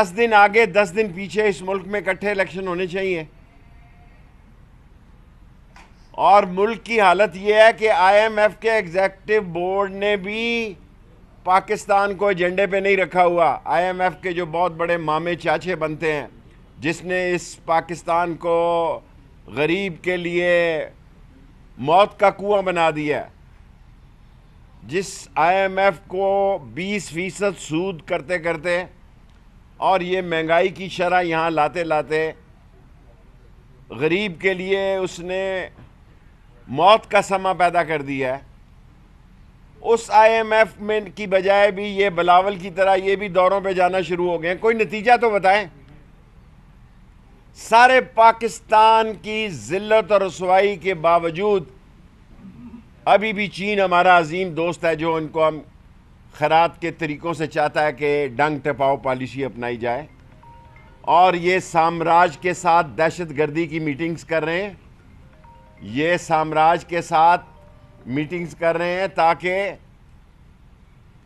दस दिन आगे दस दिन पीछे इस मुल्क में इकट्ठे इलेक्शन होने चाहिए और मुल्क की हालत यह है कि आईएमएफ के एग्जेक्टिव बोर्ड ने भी पाकिस्तान को एजेंडे पे नहीं रखा हुआ आईएमएफ के जो बहुत बड़े मामे चाचे बनते हैं जिसने इस पाकिस्तान को गरीब के लिए मौत का कुआं बना दिया जिस आईएमएफ को 20 फीसद सूद करते करते और ये महंगाई की शरह यहाँ लाते लाते गरीब के लिए उसने मौत का समा पैदा कर दिया है उस आईएमएफ में की बजाय भी ये बलावल की तरह ये भी दौरों पे जाना शुरू हो गए कोई नतीजा तो बताएं सारे पाकिस्तान की जिल्लत और रसवाई के बावजूद अभी भी चीन हमारा अजीम दोस्त है जो इनको हम खरात के तरीक़ों से चाहता है कि डंग टपाओ पॉलिसी अपनाई जाए और ये साम्राज्य के साथ दहशत गर्दी की मीटिंग्स कर रहे हैं ये साम्राज्य के साथ मीटिंग्स कर रहे हैं ताकि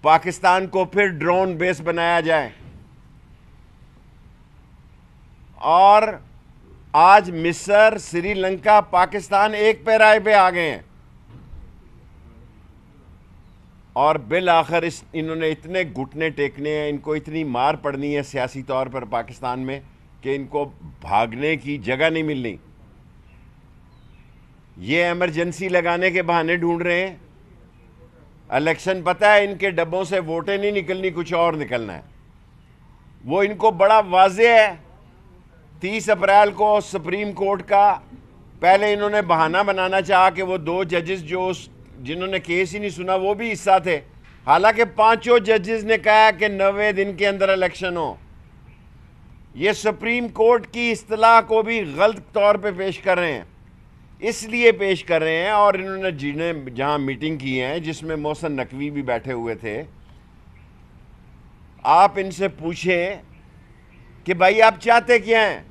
पाकिस्तान को फिर ड्रोन बेस बनाया जाए और आज मिस्र श्रीलंका पाकिस्तान एक पैराए पे आ गए हैं और बिल आखिर इस इन्होंने इतने घुटने टेकने हैं इनको इतनी मार पड़नी है सियासी तौर पर पाकिस्तान में कि इनको भागने की जगह नहीं मिलनी ये एमरजेंसी लगाने के बहाने ढूंढ रहे हैं इलेक्शन पता है इनके डब्बों से वोटें नहीं निकलनी कुछ और निकलना है वो इनको बड़ा वाज है तीस अप्रैल को सुप्रीम कोर्ट का पहले इन्होंने बहाना बनाना चाहा कि वो दो जजेस जो उस जिन्होंने केस ही नहीं सुना वो भी हिस्सा थे हालांकि पांचों जजेस ने कहा कि नवे दिन के अंदर इलेक्शन हो ये सुप्रीम कोर्ट की असलाह को भी गलत तौर पे पेश कर रहे हैं इसलिए पेश कर रहे हैं और इन्होंने जिन्हें जहाँ मीटिंग की है जिसमें मोहसन नकवी भी बैठे हुए थे आप इनसे पूछें कि भाई आप चाहते क्या हैं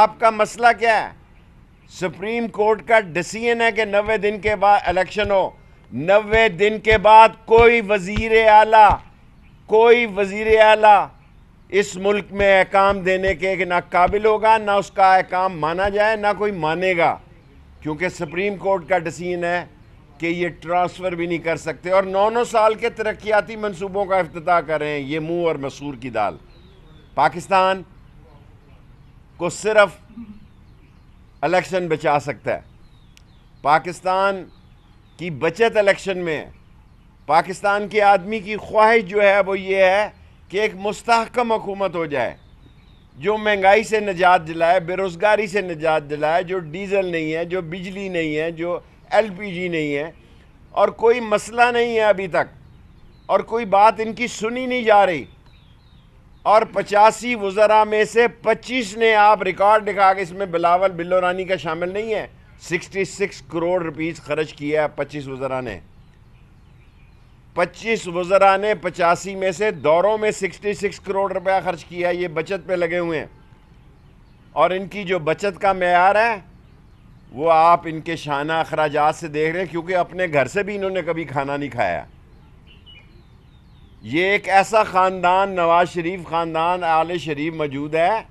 आपका मसला क्या है सुप्रीम कोर्ट का डिसीजन है कि नबे दिन के बाद इलेक्शन हो नबे दिन के बाद कोई वजीर आला कोई वजीर आला इस मुल्क में अहकाम देने के ना काबिल होगा ना उसका अहकाम माना जाए ना कोई मानेगा क्योंकि सुप्रीम कोर्ट का डिसीजन है कि ये ट्रांसफ़र भी नहीं कर सकते और नौ नौ साल के तरक्याती मनसूबों का अफ्ताह करें ये मुँह और मसूर की दाल पाकिस्तान को सिर्फ इलेक्शन बचा सकता है पाकिस्तान की बचत इलेक्शन में है पाकिस्तान के आदमी की ख्वाहिश जो है वो ये है कि एक मुस्तकम हुकूमत हो जाए जो महंगाई से निजात दिलाए बेरोज़गारी से निजात दिलाए जो डीजल नहीं है जो बिजली नहीं है जो एलपीजी नहीं है और कोई मसला नहीं है अभी तक और कोई बात इनकी सुनी नहीं जा रही और पचासी वज़रा में से पच्चीस ने आप रिकॉर्ड दिखा के इसमें बिलावल बिल्लो रानी का शामिल नहीं है सिक्सटी सिक्स करोड़ रुपीज़ खर्च किया है पच्चीस वज़रा ने पच्चीस वज़रा ने पचासी में से दौरों में सिक्सटी सिक्स करोड़ रुपया खर्च किया ये बचत पे लगे हुए हैं और इनकी जो बचत का मैार है वो आप इनके शाना अखराज से देख रहे हैं क्योंकि अपने घर से भी इन्होंने कभी खाना नहीं खाया ये एक ऐसा ख़ानदान नवाज़ शरीफ ख़ानदान आल शरीफ मौजूद है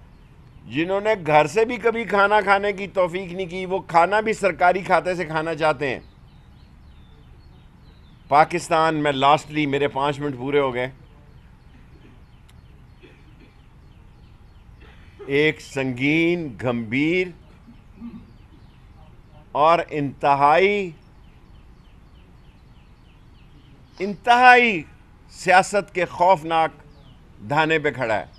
जिन्होंने घर से भी कभी खाना खाने की तोफीक नहीं की वो खाना भी सरकारी खाते से खाना चाहते हैं पाकिस्तान में लास्टली मेरे पाँच मिनट पूरे हो गए एक संगीन गंभीर और इंतहाई इंतहाई सियासत के खौफनाक धाने पे खड़ा है